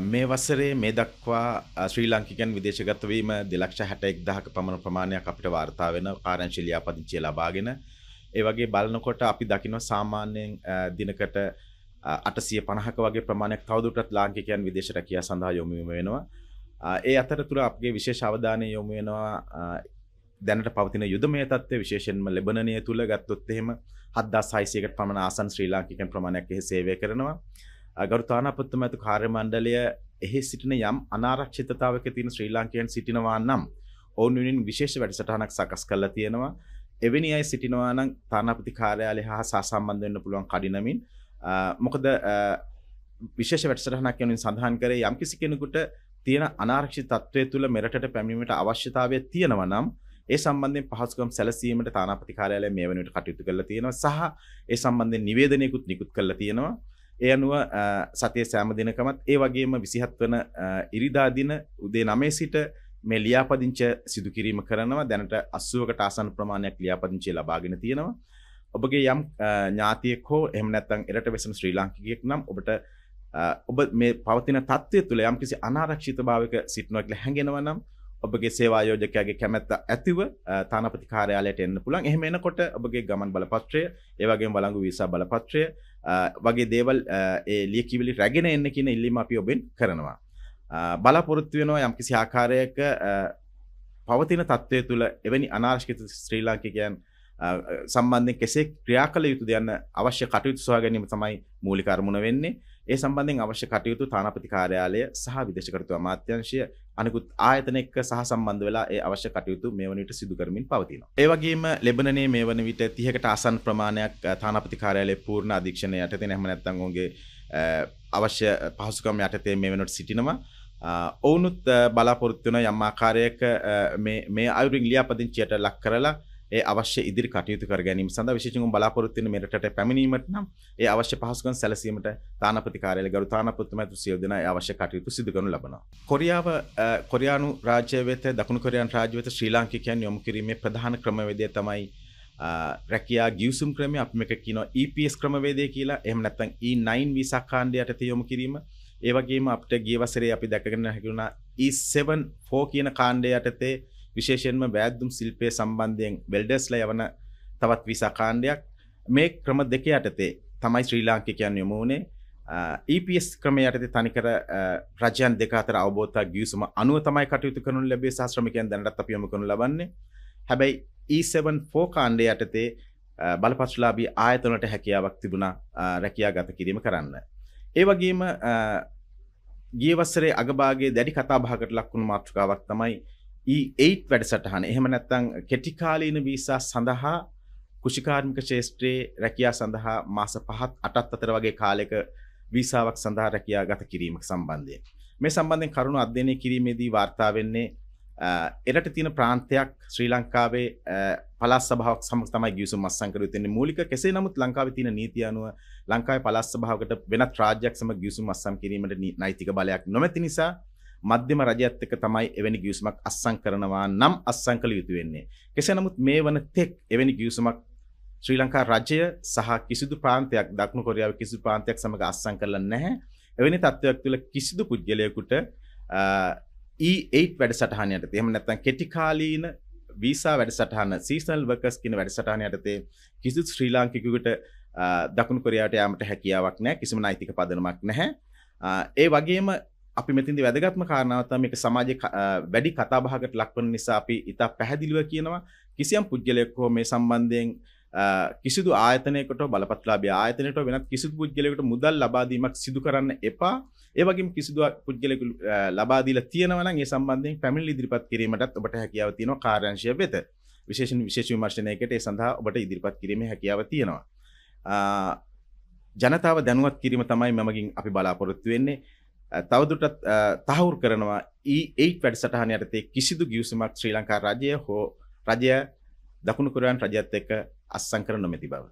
මේ වසරේ මේ දක්වා ශ්‍රී ලංකිකන් විදේශගතවීම දෙලක්ෂ හැටෙක් දහක පමණ ප්‍රමාණයක් අපිට වාර්තා වෙන ආරංශිලියාපදිංචිය ලබාගෙන ඒ වගේ බලනකොට අපි දකිනවා සාමාන්‍යයෙන් දිනකට අටසිය පණහක වගේ ප්‍රමාණයක් තවදුරටත් ලාංකිකයන් විදේශ රැකියා සඳහා යොමු වෙනවා. ඒ අතරතුර අපගේ විශේෂ අවධානය යොමු වෙනවා දැනට පවතින යුදමය තත්ත්වය විශේෂයෙන්ම ලෙබනනය තුළ ගත්තොත් එහෙම 7600කට පමණ ආසන් ශ්‍රී ලාංකිකයන් ප්‍රමාණයක් එහි සේවය කරනවා. ගරු තානාපත්තුම ඇතු කාර්යමණ්ඩලය එහි සිටින යම් අනාරක්ෂිතතාවක තියෙන ශ්‍රී ලාංකයන් සිටිනවා නම් ඔවුන් වෙනින් විශේෂ වැඩසටහනක් සකස් කරලා තියෙනවා. එවැනි අය සිටිනවා නම් තානාපති කාර්යාලය හා සාසම්බන්ධ වෙන්න පුළුවන් කඩිනමින් මොකද විශේෂ වැඩසටහනක් යනුවෙන් සඳහන් කරේ යම් කිසි කෙනෙකුට තියෙන අනාරක්ෂිත තත්ත්වය තුළ මෙරටට පැමිණීමට අවශ්‍යතාවය තියෙනවා නම් ඒ සම්බන්ධයෙන් පහසුකම් සැලසීමට තානාපති කාර්යාලය මේ වෙනුවට කටයුතු කරලා තියෙනවා සහ ඒ සම්බන්ධයෙන් නිවේදනයකුත් නිකුත් කරලා තියෙනවා. ඒ අනුව සතිය සෑම දිනකමත් ඒ වගේම විසිහත් වන ඉරිදාදින උදේ නමේ සිට මේ ලියාපදිංච සිදුකිරීම කරනවා දැනට අස්සුවකට ආසන් ප්‍රමාණයක් ලියාපදිංචේ ලබාගෙන තියෙනවා. ඔබගේ යම් ඥාතියෙක් හෝ එහෙම නැත්නම් එරට වෙසෙන ශ්‍රී ලාංකිකයෙක් නම් ඔබට ඔබ මේ පවතින තත්ත්වය තුළ යම්කිසි අනාරක්ෂිත භාවයක සිටිනවා කියලා හැඟෙනවා නම් ඔබගේ සේවායෝජකයාගේ කැමැත්ත ඇතිව තානපති කාරයාලයට එන්න පුළන් එහෙමෙනකොට ඔබගේ ගමන් බලපත්‍රය ඒවගේ වලංගු විසා බලපත්‍රය වගේ දේවල් ලියකිවිලි රැගෙන එන්න කියන ඉල්ලිම අපි ඔබෙන් කරනවා. බලාපොරොත්තු වෙනවා යම්කිසි ආකාරයක පවතින තත්ත්වය තුළ එවැනි අනාර්ශිත ශ්‍රී ලාංකිකයන් සම්බන්ධෙන් කෙසේ ක්‍රියා කළ යුතු දෙයන්න අවශ්‍ය කටයුතු සහ ගැනීම තමයි මූලික අරමුණ වෙන්නේ. ඒ සම්බන්ධයෙන් අවශ්‍ය කටයුතු තානාපති කාර්යාලය සහ විදේශකරතු අමාත්‍යංශය අනිකුත් ආයතන එක්ක සහ සම්බන්ධ වෙලා ඒ අවශ්‍ය කටයුතු මේ වන විට සිදු කරමින් පවතිනවා. ඒ වගේම ලෙබනනේ මේ වන විට 30කට ආසන්න ප්‍රමාණයක් තානාපති කාර්යාලයේ පූර්ණ අධීක්ෂණය යටතේ නැහම නැත්නම් ඔවුන්ගේ අවශ්‍ය පහසුකම් යටතේ මේ වෙනකොට සිටිනවා. ඔවුනුත් බලාපොරොත්තු වෙන යම් ආකාරයක මේ මේ අයුරින් ලියාපදිංචියට ලක් කරලා ඒ අවශ්‍ය ඉදිරි කටයුතු කර ගැනීම සඳහා විශේෂයෙන් බලාපොරොත්තු වෙන මෙරටට පැමිණීමට නම් ඒ අවශ්‍ය පහසුකම් සැලසීමට තානාපති කාර්යාලය ගරු තානාපතිතුමා සියලු දෙනා ඒ අවශ්‍ය කටයුතු සිදු කරනු ලබනවා. කොරියාව කොරියානු රාජ්‍ය වෙත දකුණු කොරියානු රාජ්‍ය වෙත ශ්‍රී ලාංකිකයන් යොමු කිරීමේ ප්‍රධාන ක්‍රමවේදය තමයි රැකයා ගියවසුම් ක්‍රමය අප එක කියන EPS ක්‍රමවේදය කියලා එහම නැත්තන් E9 විසා කාණ්ඩයට තියොමු කිරීම ඒවගේම අපට ගියවසරේ අපි දැකගෙන හැකිුණා E7 ෝ කියන කාණ්ඩය යටතේ විශේෂයෙන්ම බෑද්දුම් ශිල්පය සම්බන්ධයෙන් වෙල්ඩස්ල යවන තවත් විසාකාණ්ඩයක් මේ ක්‍රම දෙක යටතේ තමයි ශ්‍රී ලාංකිකයන් යොමුණේ EPS ක්‍රමය යටතේ තනිකර රජයන් දෙක අතර අවබෝධයක් ගිවිසුම අනුව තමයි කටයුතු කරනු ලැබේ ශාස්ත්‍රමිකයන් දැනටත් අපි යොමු කරනු ලබන්නේ හැබැයි E74 කාණ්ඩය යටතේ බලපස්ලාබී ආයතනට හැකියාවක් තිබුණා රැකියා ගත කිරීම කරන්න. ඒ වගේම ගියවස්සරේ අගභාගේ දැඩි කතාභාකට ලක්වුණු මාතෘකාවක් තමයි E8 වැඩසටහන එහෙම නැත්තං කෙටිකාලීන වීසා සඳහා කෘෂිකාර්මික ශේෂත්‍රයේ රැකියා සඳහා මාස පහත් අටත් අතර වගේ කාලෙක වීසාවක් සඳහා රැකියා ගත කිරීම සම්බන්ධයෙන්. මේ සම්බන්ධෙන් කරුණු අධ්‍යයනය කිරීමේදී වාර්තා වෙන්නේ එරට තියෙන ප්‍රාන්තයක් ශ්‍රී ලංකාවේ පලස් සභාවක් සමග තමයි ගිවිසුම් අත්සන් තියෙන්නේ. මූලික කෙසේ නමුත් ලංකාවේ තියෙන නීති අනුව ලංකාවේ පලස් සභාවකට වෙනත් රාජ්‍යයක් සමග ගිවිසුම් අත්සන් කිරීමට නෛතික බලයක් නොමැති නිසා මධ්‍යම රජයත් එක්ක තමයි එවැනි ගිවිසුමක් අත්සන් කරනවා නම් අත්සන් කළ යුතු වෙන්නේ. කෙසේ නමුත් මේ වන තෙක් එවැනි ගිවිසුමක් ශ්‍රී ලංකා රජය සහ කිසිදු ප්‍රාන්තයක් දකුණු කොරියාවේ කිසිදු ප්‍රාන්තයක් සමග අත්සන් කළා නැහැ. එවැනි තත්ත්වයක් තුළ කිසිදු පුද්ගලයෙකුට E8 වැඩසටහන යටතේ එහෙම නැත්නම් කෙටි කාලීන වීසා වැඩසටහන සීසනල් වර්කර්ස් කියන වැඩසටහන යටතේ කිසිදු ශ්‍රී ලාංකිකයෙකුට දකුණු කොරියාවට යාමට හැකියාවක් නැහැ කිසිම නෛතික පදනමක් නැහැ. ඒ වගේම අපි මෙතින්දි වැදගත්ම කාරණාවත මේක සමාජ වැඩි කතාබහකට ලක්වන නිසා අපි ඉතා පැහැදිලිව කියනවා කිසියම් පුද්ගලයෙක් හෝ මේ සම්බන්ධයෙන් කිසිදු ආයතනයකට බලපත්ලාබේ ආයතනයට වෙනත් කිසිදු පුද්ගලයකට මුදල් ලබාදීමක් සිදු කරන්න එපා ඒවගේ කිසිදු පුද්ගලෙකු ලබාදීලා තියෙනවනම් ඒ සම්බන්ධයෙන් පැමිණිලි ඉදිරිපත් කිරීමටත් ඔබට හැකියාව තියෙනවා කාර්යංශය වෙත විශේෂණ විශේෂ විමර්ශනයකට ඒ සඳහා ඔබට ඉදිරිපත් කිරීමේ හැකියාව තියෙනවා ජනතාව දැනුවත් කිරීම තමයි මමගින් අපි බලාපොරොත්තු වෙන්නේ තවදුට තහවුරු කරනවා ඒ වැඩ සටහන යටතේ කිසිදු ගියවසමක් ශ්‍රී ලංකා රජය හෝ රජය දකුණු කොරයන් රජත් එක්ක අස්සං කර නොමැති බව.